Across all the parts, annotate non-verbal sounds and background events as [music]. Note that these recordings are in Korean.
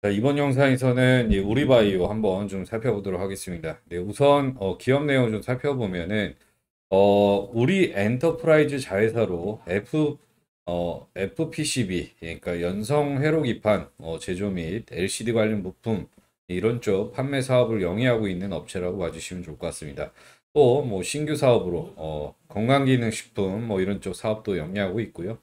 자, 이번 영상에서는 우리바이오 한번 좀 살펴보도록 하겠습니다. 네, 우선 어, 기업 내용 좀 살펴보면은 어, 우리 엔터프라이즈 자회사로 F 어, FPCB 그러니까 연성 회로 기판 어, 제조 및 LCD 관련 부품 이런 쪽 판매 사업을 영위하고 있는 업체라고 봐주시면 좋을 것 같습니다. 또 뭐 신규 사업으로 어, 건강기능식품 뭐 이런 쪽 사업도 영위하고 있고요.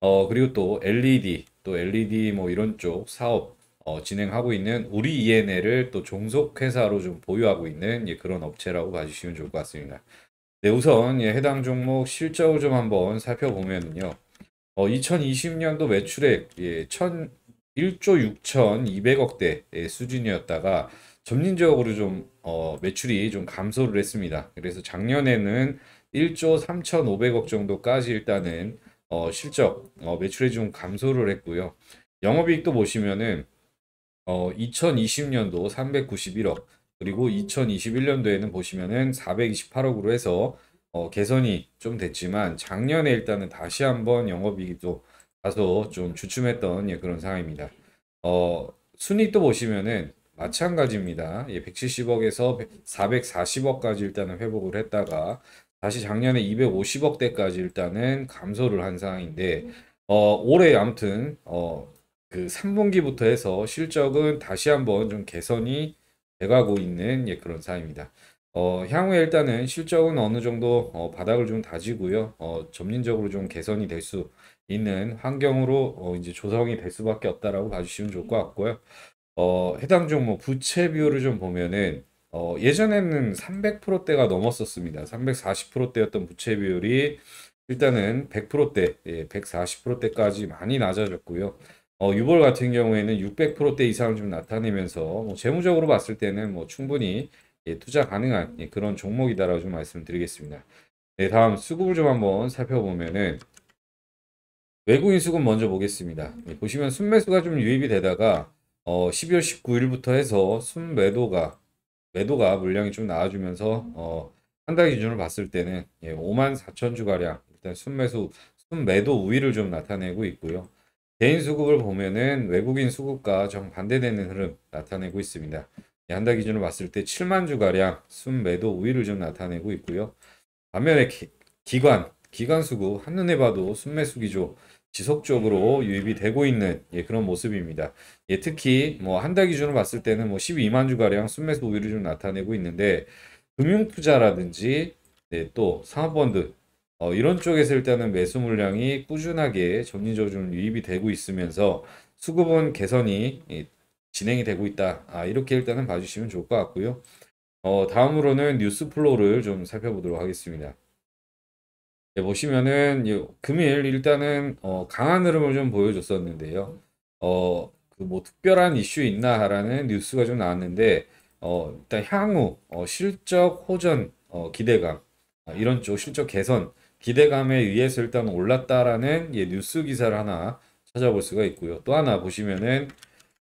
어, 그리고 또 LED 또 LED 뭐 이런 쪽 사업 어, 진행하고 있는 우리 E&L을 또 종속회사로 좀 보유하고 있는 예, 그런 업체라고 봐주시면 좋을 것 같습니다. 네, 우선 예, 해당 종목 실적을 좀 한번 살펴보면요. 어, 2020년도 매출액 예, 1조 6,200억대 예, 수준이었다가 점진적으로 좀 어, 매출이 좀 감소를 했습니다. 그래서 작년에는 1조 3,500억 정도까지 일단은 어, 실적 어, 매출이 좀 감소를 했고요. 영업이익도 보시면은 어, 2020년도 391억 그리고 2021년도에는 아. 보시면은 428억으로 해서 어, 개선이 좀 됐지만 작년에 일단은 다시 한번 영업이익도 다소 좀 주춤했던 예, 그런 상황입니다. 어, 순익도 보시면은 마찬가지입니다. 예, 170억에서 440억까지 일단은 회복을 했다가 다시 작년에 250억대까지 일단은 감소를 한 상황인데 어, 올해 아무튼 어, 그 3분기부터 해서 실적은 다시 한번 좀 개선이 돼가고 있는 예, 그런 사입니다. 어, 향후에 일단은 실적은 어느 정도 어, 바닥을 좀 다지고요. 어, 점진적으로 좀 개선이 될 수 있는 환경으로 어, 이제 조성이 될 수밖에 없다라고 봐주시면 좋을 것 같고요. 어, 해당 종목 뭐 부채 비율을 좀 보면은 어, 예전에는 300%대가 넘었었습니다. 340%대였던 부채 비율이 일단은 100%대, 예, 140%대까지 많이 낮아졌고요. 어, 유볼 같은 경우에는 600%대 이상을 좀 나타내면서 뭐 재무적으로 봤을 때는 뭐 충분히 예, 투자 가능한 예, 그런 종목이다라고 좀 말씀드리겠습니다. 네, 다음 수급을 좀 한번 살펴보면은 외국인 수급 먼저 보겠습니다. 예, 보시면 순매수가 좀 유입이 되다가 어, 12월 19일부터 해서 순매도가 매도가 물량이 좀 나와주면서 어, 한 달 기준으로 봤을 때는 예, 5만 4천 주가량 일단 순매수 순매도 우위를 좀 나타내고 있고요. 개인 수급을 보면은 외국인 수급과 정반대되는 흐름 나타내고 있습니다. 예, 한 달 기준으로 봤을 때 7만 주가량 순매도 우위를 좀 나타내고 있고요. 반면에 기, 기관, 기관 수급 한눈에 봐도 순매수 기조 지속적으로 유입이 되고 있는 예, 그런 모습입니다. 예, 특히 뭐 한 달 기준으로 봤을 때는 뭐 12만 주가량 순매수 우위를 좀 나타내고 있는데 금융투자라든지 네, 또 상업펀드 어, 이런 쪽에서 일단은 매수 물량이 꾸준하게 점진적으로 유입이 되고 있으면서 수급은 개선이 진행이 되고 있다. 아, 이렇게 일단은 봐주시면 좋을 것 같고요. 어, 다음으로는 뉴스 플로우를 좀 살펴보도록 하겠습니다. 네, 보시면은 금일 일단은 어, 강한 흐름을 좀 보여줬었는데요. 어, 그뭐 특별한 이슈 있나라는 뉴스가 좀 나왔는데 어, 일단 향후 어, 실적 호전 어, 기대감 아, 이런 쪽 실적 개선 기대감에 의해서 일단 올랐다라는 예, 뉴스 기사를 하나 찾아볼 수가 있고요. 또 하나 보시면은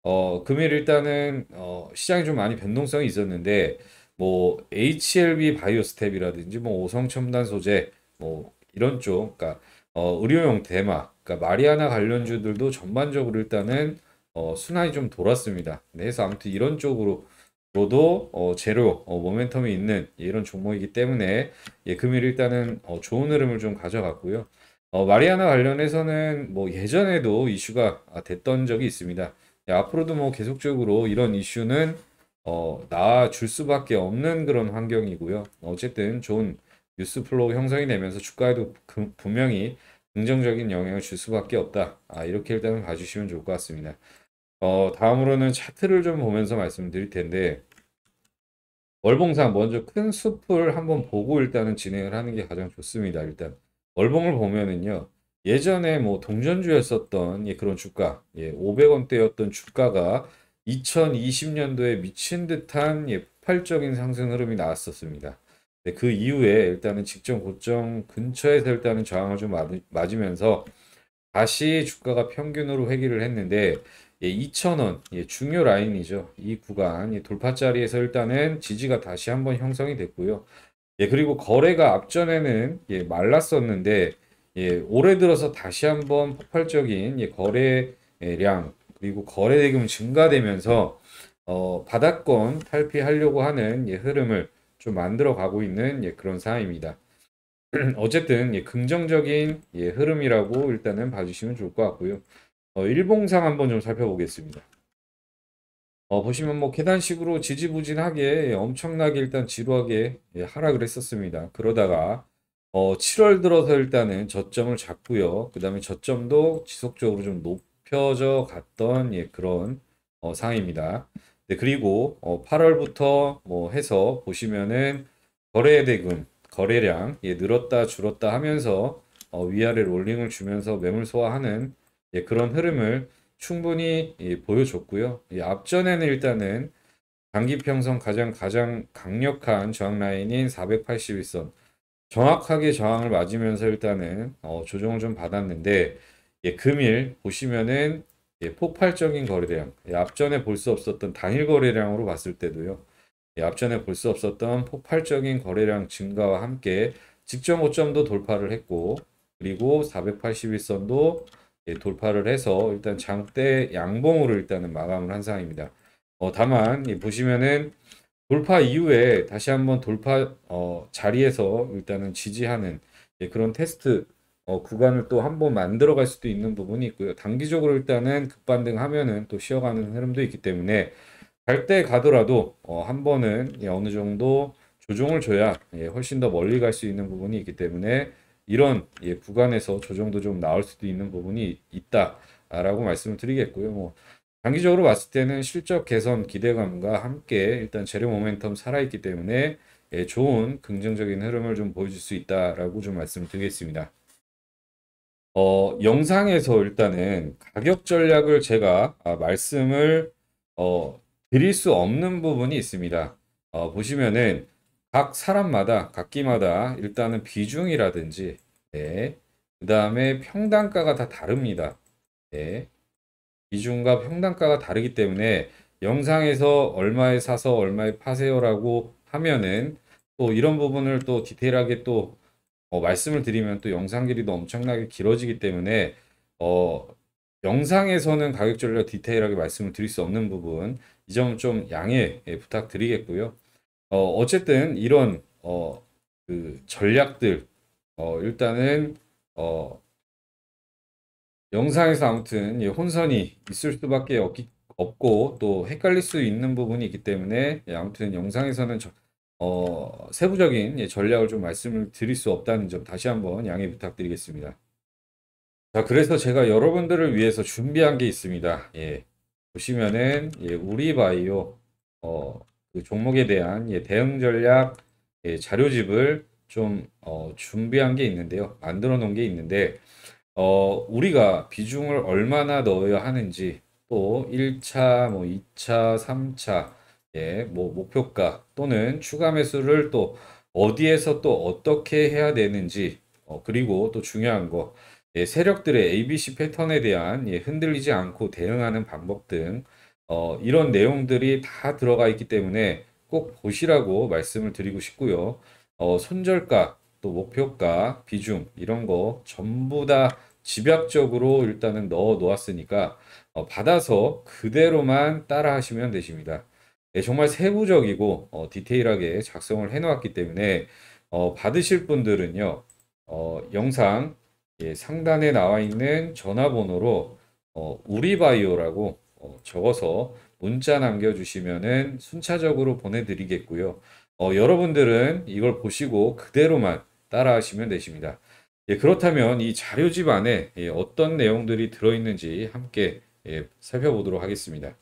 어, 금일 일단은 어, 시장이 좀 많이 변동성이 있었는데 뭐 HLB 바이오스텝이라든지 뭐 오성 첨단 소재 뭐 이런 쪽 그러니까 어, 의료용 대마 그러니까 마리아나 관련주들도 전반적으로 일단은 어, 순환이 좀 돌았습니다. 네, 그래서 아무튼 이런 쪽으로 로도 어, 제로 어, 모멘텀이 있는 이런 종목이기 때문에 예, 금일 일단은 어, 좋은 흐름을 좀 가져갔고요. 어, 마리아나 관련해서는 뭐 예전에도 이슈가 아, 됐던 적이 있습니다. 예, 앞으로도 뭐 계속적으로 이런 이슈는 어, 나아줄 수밖에 없는 그런 환경이고요. 어쨌든 좋은 뉴스 플로우 형성이 되면서 주가에도 그, 분명히 긍정적인 영향을 줄 수밖에 없다. 아, 이렇게 일단은 봐주시면 좋을 것 같습니다. 어, 다음으로는 차트를 좀 보면서 말씀드릴 텐데 월봉상 먼저 큰 숲을 한번 보고 일단은 진행을 하는 게 가장 좋습니다. 일단 월봉을 보면은요. 예전에 뭐 동전주였었던 예, 그런 주가, 예, 500원대였던 주가가 2020년도에 미친 듯한 예, 폭발적인 상승 흐름이 나왔었습니다. 네, 그 이후에 일단은 직전 고점 근처에서 일단은 저항을 좀 맞으면서 다시 주가가 평균으로 회귀를 했는데 예, 2,000원 예, 중요 라인이죠. 이 구간 예, 돌파자리에서 일단은 지지가 다시 한번 형성이 됐고요. 예, 그리고 거래가 앞전에는 예, 말랐었는데 예, 올해 들어서 다시 한번 폭발적인 예, 거래량 그리고 거래 대금 증가되면서 어, 바닥권 탈피하려고 하는 예, 흐름을 좀 만들어 가고 있는 예, 그런 상황입니다. [clears throat] 어쨌든 예, 긍정적인 예, 흐름이라고 일단은 봐주시면 좋을 것 같고요. 어, 일봉상 한번 좀 살펴보겠습니다. 어, 보시면 뭐 계단식으로 지지부진하게 예, 엄청나게 일단 지루하게 예, 하락을 했었습니다. 그러다가 어, 7월 들어서 일단은 저점을 잡고요. 그 다음에 저점도 지속적으로 좀 높여져 갔던 예, 그런 어, 상황입니다. 네, 그리고 어, 8월부터 뭐 해서 보시면은 거래 대금, 거래량 예, 늘었다 줄었다 하면서 어, 위아래 롤링을 주면서 매물 소화하는 예, 그런 흐름을 충분히 예, 보여줬고요. 예, 앞전에는 일단은 단기 평선 가장 가장 강력한 저항 라인인 481선 정확하게 저항을 맞으면서 일단은 어, 조정을 좀 받았는데 예, 금일 보시면은 예, 폭발적인 거래량 예, 앞전에 볼 수 없었던 당일 거래량으로 봤을 때도요 예, 앞전에 볼 수 없었던 폭발적인 거래량 증가와 함께 직전 고점도 돌파를 했고 그리고 481선도 예, 돌파를 해서 일단 장대 양봉으로 일단은 마감을 한 상황입니다. 어, 다만 보시면은 돌파 이후에 다시 한번 돌파 어, 자리에서 일단은 지지하는 예, 그런 테스트 어, 구간을 또 한번 만들어 갈 수도 있는 부분이 있고요. 단기적으로 일단은 급반등하면은 또 쉬어가는 흐름도 있기 때문에 갈 때 가더라도 어, 한 번은 예, 어느 정도 조정을 줘야 예, 훨씬 더 멀리 갈 수 있는 부분이 있기 때문에 이런 예, 구간에서 조정도 좀 나올 수도 있는 부분이 있다라고 말씀을 드리겠고요. 뭐 장기적으로 봤을 때는 실적 개선 기대감과 함께 일단 재료 모멘텀 살아있기 때문에 예, 좋은 긍정적인 흐름을 좀 보여줄 수 있다라고 좀 말씀드리겠습니다. 을 어, 영상에서 일단은 가격 전략을 제가 아, 말씀을 어, 드릴 수 없는 부분이 있습니다. 어, 보시면은 각 사람마다 각기마다 일단은 비중이라든지 네. 그 다음에 평단가가 다 다릅니다. 네. 비중과 평단가가 다르기 때문에 영상에서 얼마에 사서 얼마에 파세요라고 하면은 또 이런 부분을 또 디테일하게 또어 말씀을 드리면 또 영상 길이도 엄청나게 길어지기 때문에 어 영상에서는 가격 전략 디테일하게 말씀을 드릴 수 없는 부분 이 점 좀 양해 예, 부탁드리겠고요. 어, 어쨌든 이런 어, 그 전략들 어, 일단은 어, 영상에서 아무튼 예, 혼선이 있을 수밖에 없기, 없고 또 헷갈릴 수 있는 부분이 있기 때문에 예, 아무튼 영상에서는 저, 어, 세부적인 예, 전략을 좀 말씀을 드릴 수 없다는 점 다시 한번 양해 부탁드리겠습니다. 자 그래서 제가 여러분들을 위해서 준비한 게 있습니다. 예, 보시면은 예, 우리바이오 어, 그 종목에 대한 예, 대응 전략 예, 자료집을 좀 어, 준비한 게 있는데요. 만들어 놓은 게 있는데 어, 우리가 비중을 얼마나 넣어야 하는지 또 1차, 뭐 2차, 3차 예, 뭐 목표가 또는 추가 매수를 또 어디에서 또 어떻게 해야 되는지 어, 그리고 또 중요한 거 예, 세력들의 ABC 패턴에 대한 예, 흔들리지 않고 대응하는 방법 등 어, 이런 내용들이 다 들어가 있기 때문에 꼭 보시라고 말씀을 드리고 싶고요. 어, 손절가, 또 목표가, 비중 이런 거 전부 다 집약적으로 일단은 넣어 놓았으니까 어, 받아서 그대로만 따라 하시면 되십니다. 네, 정말 세부적이고 어, 디테일하게 작성을 해 놓았기 때문에 어, 받으실 분들은요. 어, 영상 예, 상단에 나와 있는 전화번호로 어, 우리바이오라고 어, 적어서 문자 남겨주시면은 순차적으로 보내드리겠고요. 어, 여러분들은 이걸 보시고 그대로만 따라하시면 되십니다. 예, 그렇다면 이 자료집 안에 예, 어떤 내용들이 들어있는지 함께 예, 살펴보도록 하겠습니다.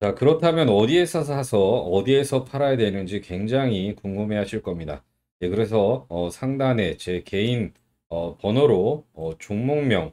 자, 그렇다면 어디에서 사서 어디에서 팔아야 되는지 굉장히 궁금해 하실 겁니다. 예, 그래서 어, 상단에 제 개인 어, 번호로 어, 종목명